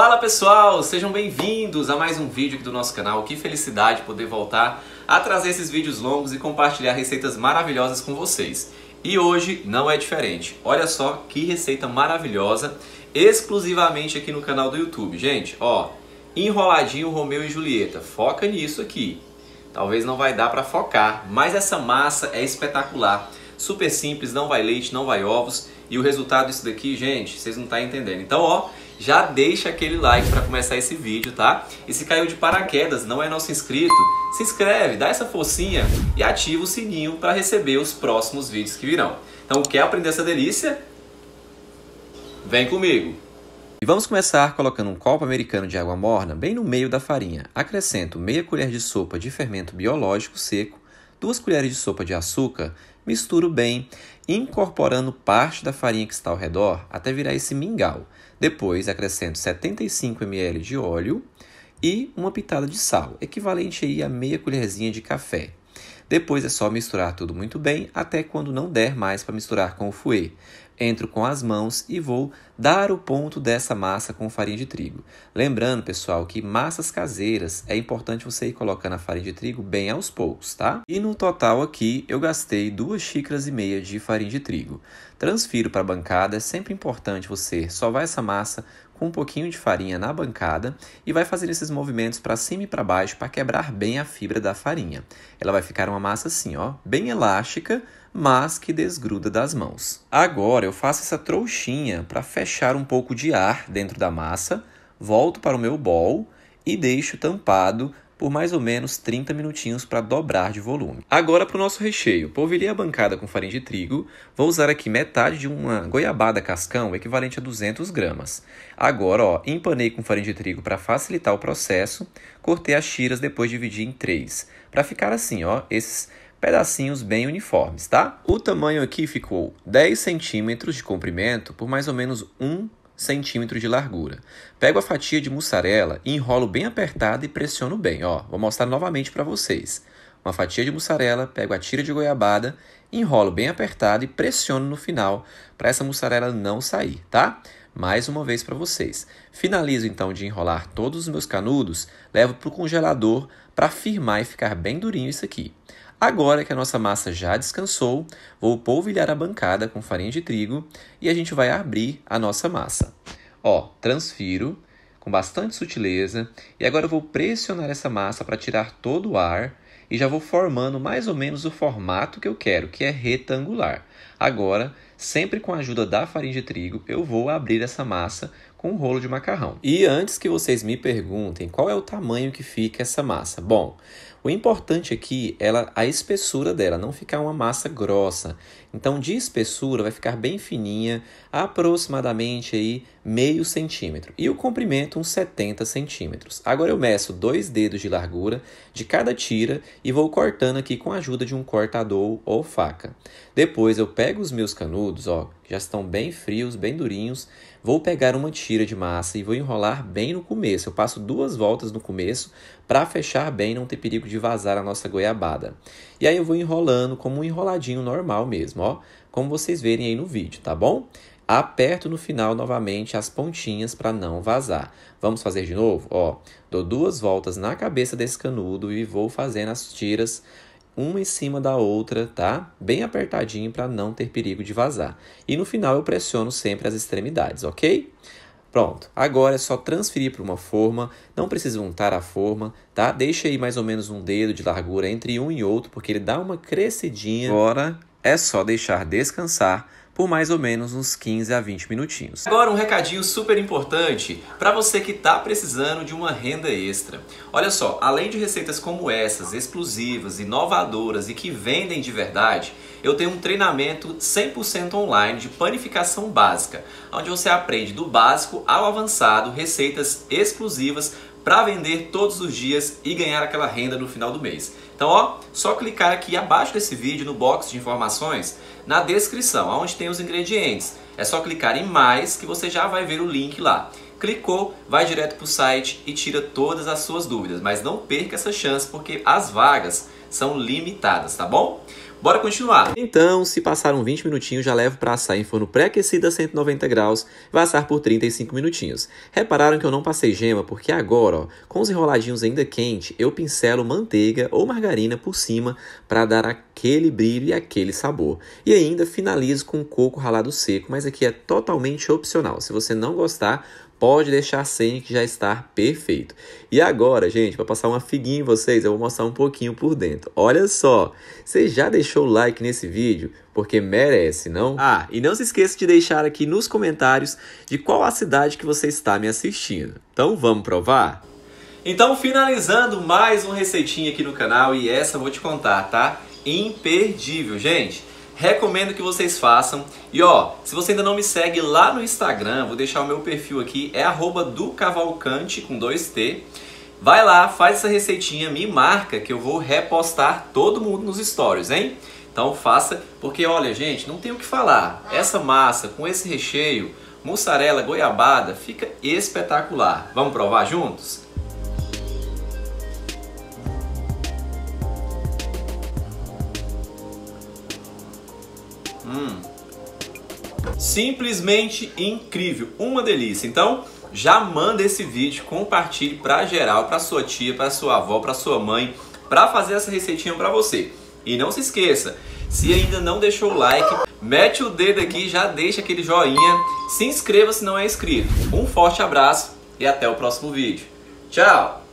Fala pessoal, sejam bem-vindos a mais um vídeo aqui do nosso canal. Que felicidade poder voltar a trazer esses vídeos longos e compartilhar receitas maravilhosas com vocês. E hoje não é diferente. Olha só que receita maravilhosa, exclusivamente aqui no canal do YouTube. Gente, ó, enroladinho Romeu e Julieta. Foca nisso aqui. Talvez não vai dar para focar, mas essa massa é espetacular super simples, não vai leite, não vai ovos. E o resultado disso daqui, gente, vocês não estão tá entendendo. Então, ó, já deixa aquele like para começar esse vídeo, tá? E se caiu de paraquedas, não é nosso inscrito, se inscreve, dá essa forcinha e ativa o sininho para receber os próximos vídeos que virão. Então, quer aprender essa delícia? Vem comigo! E vamos começar colocando um copo americano de água morna bem no meio da farinha. Acrescento meia colher de sopa de fermento biológico seco, duas colheres de sopa de açúcar, misturo bem, incorporando parte da farinha que está ao redor até virar esse mingau. Depois acrescento 75 ml de óleo e uma pitada de sal, equivalente aí a meia colherzinha de café. Depois é só misturar tudo muito bem até quando não der mais para misturar com o fouet. Entro com as mãos e vou dar o ponto dessa massa com farinha de trigo. Lembrando, pessoal, que massas caseiras é importante você ir colocando a farinha de trigo bem aos poucos, tá? E no total aqui eu gastei duas xícaras e meia de farinha de trigo. Transfiro para a bancada, é sempre importante você sovar essa massa com um pouquinho de farinha na bancada e vai fazer esses movimentos para cima e para baixo para quebrar bem a fibra da farinha. Ela vai ficar uma massa assim, ó, bem elástica, mas que desgruda das mãos. Agora eu faço essa trouxinha para fechar deixar um pouco de ar dentro da massa, volto para o meu bol e deixo tampado por mais ou menos 30 minutinhos para dobrar de volume. Agora para o nosso recheio. Polvilhei a bancada com farinha de trigo. Vou usar aqui metade de uma goiabada cascão, equivalente a 200 gramas. Agora, ó, empanei com farinha de trigo para facilitar o processo. Cortei as tiras, depois dividi em três. Para ficar assim, ó, esses pedacinhos bem uniformes, tá? O tamanho aqui ficou 10 centímetros de comprimento por mais ou menos 1 centímetro de largura. Pego a fatia de mussarela e enrolo bem apertada e pressiono bem, ó. Vou mostrar novamente para vocês. Uma fatia de mussarela, pego a tira de goiabada enrolo bem apertado e pressiono no final para essa mussarela não sair, tá? Mais uma vez para vocês. Finalizo então de enrolar todos os meus canudos, levo para o congelador para firmar e ficar bem durinho isso aqui. Agora que a nossa massa já descansou, vou polvilhar a bancada com farinha de trigo e a gente vai abrir a nossa massa. Ó, transfiro com bastante sutileza e agora vou pressionar essa massa para tirar todo o ar e já vou formando mais ou menos o formato que eu quero, que é retangular. Agora, sempre com a ajuda da farinha de trigo, eu vou abrir essa massa com um rolo de macarrão. E antes que vocês me perguntem qual é o tamanho que fica essa massa, bom, o importante aqui é a espessura dela, não ficar uma massa grossa. Então, de espessura vai ficar bem fininha, aproximadamente aí meio centímetro. E o comprimento, uns 70 centímetros. Agora eu meço dois dedos de largura de cada tira e vou cortando aqui com a ajuda de um cortador ou faca. Depois eu pego os meus canudos, ó, que já estão bem frios, bem durinhos. Vou pegar uma tira de massa e vou enrolar bem no começo. Eu passo duas voltas no começo para fechar bem, não ter perigo de vazar a nossa goiabada. E aí eu vou enrolando como um enroladinho normal mesmo, ó, como vocês verem aí no vídeo, tá bom? aperto no final novamente as pontinhas para não vazar. Vamos fazer de novo? Ó, dou duas voltas na cabeça desse canudo e vou fazendo as tiras uma em cima da outra, tá? Bem apertadinho para não ter perigo de vazar. E no final eu pressiono sempre as extremidades, ok? Pronto, agora é só transferir para uma forma, não precisa untar a forma, tá? Deixa aí mais ou menos um dedo de largura entre um e outro, porque ele dá uma crescidinha. Agora é só deixar descansar por mais ou menos uns 15 a 20 minutinhos. Agora um recadinho super importante para você que está precisando de uma renda extra. Olha só, além de receitas como essas, exclusivas, inovadoras e que vendem de verdade, eu tenho um treinamento 100% online de panificação básica, onde você aprende do básico ao avançado receitas exclusivas para vender todos os dias e ganhar aquela renda no final do mês. Então, ó, só clicar aqui abaixo desse vídeo no box de informações, na descrição, onde tem os ingredientes. É só clicar em mais que você já vai ver o link lá. Clicou, vai direto para o site e tira todas as suas dúvidas, mas não perca essa chance porque as vagas são limitadas, tá bom? Bora continuar. Então, se passaram 20 minutinhos, já levo para assar em forno pré-aquecido a 190 graus, vai assar por 35 minutinhos. Repararam que eu não passei gema porque agora, ó, com os enroladinhos ainda quente, eu pincelo manteiga ou margarina por cima para dar aquele brilho e aquele sabor. E ainda finalizo com coco ralado seco, mas aqui é totalmente opcional. Se você não gostar, pode deixar sem que já está perfeito. E agora, gente, para passar uma figuinha em vocês, eu vou mostrar um pouquinho por dentro. Olha só, você já deixou o like nesse vídeo? Porque merece, não? Ah, e não se esqueça de deixar aqui nos comentários de qual a cidade que você está me assistindo. Então vamos provar? Então, finalizando mais uma receitinha aqui no canal e essa eu vou te contar, tá? Imperdível, gente! recomendo que vocês façam. E ó, se você ainda não me segue lá no Instagram, vou deixar o meu perfil aqui, é arroba com 2T. Vai lá, faz essa receitinha, me marca que eu vou repostar todo mundo nos stories, hein? Então faça, porque olha, gente, não tem o que falar. Essa massa com esse recheio, mussarela goiabada, fica espetacular. Vamos provar juntos? Hum. Simplesmente incrível, uma delícia. Então, já manda esse vídeo, compartilhe para geral, para sua tia, para sua avó, para sua mãe, para fazer essa receitinha para você. E não se esqueça, se ainda não deixou o like, mete o dedo aqui, já deixa aquele joinha, se inscreva se não é inscrito. Um forte abraço e até o próximo vídeo. Tchau!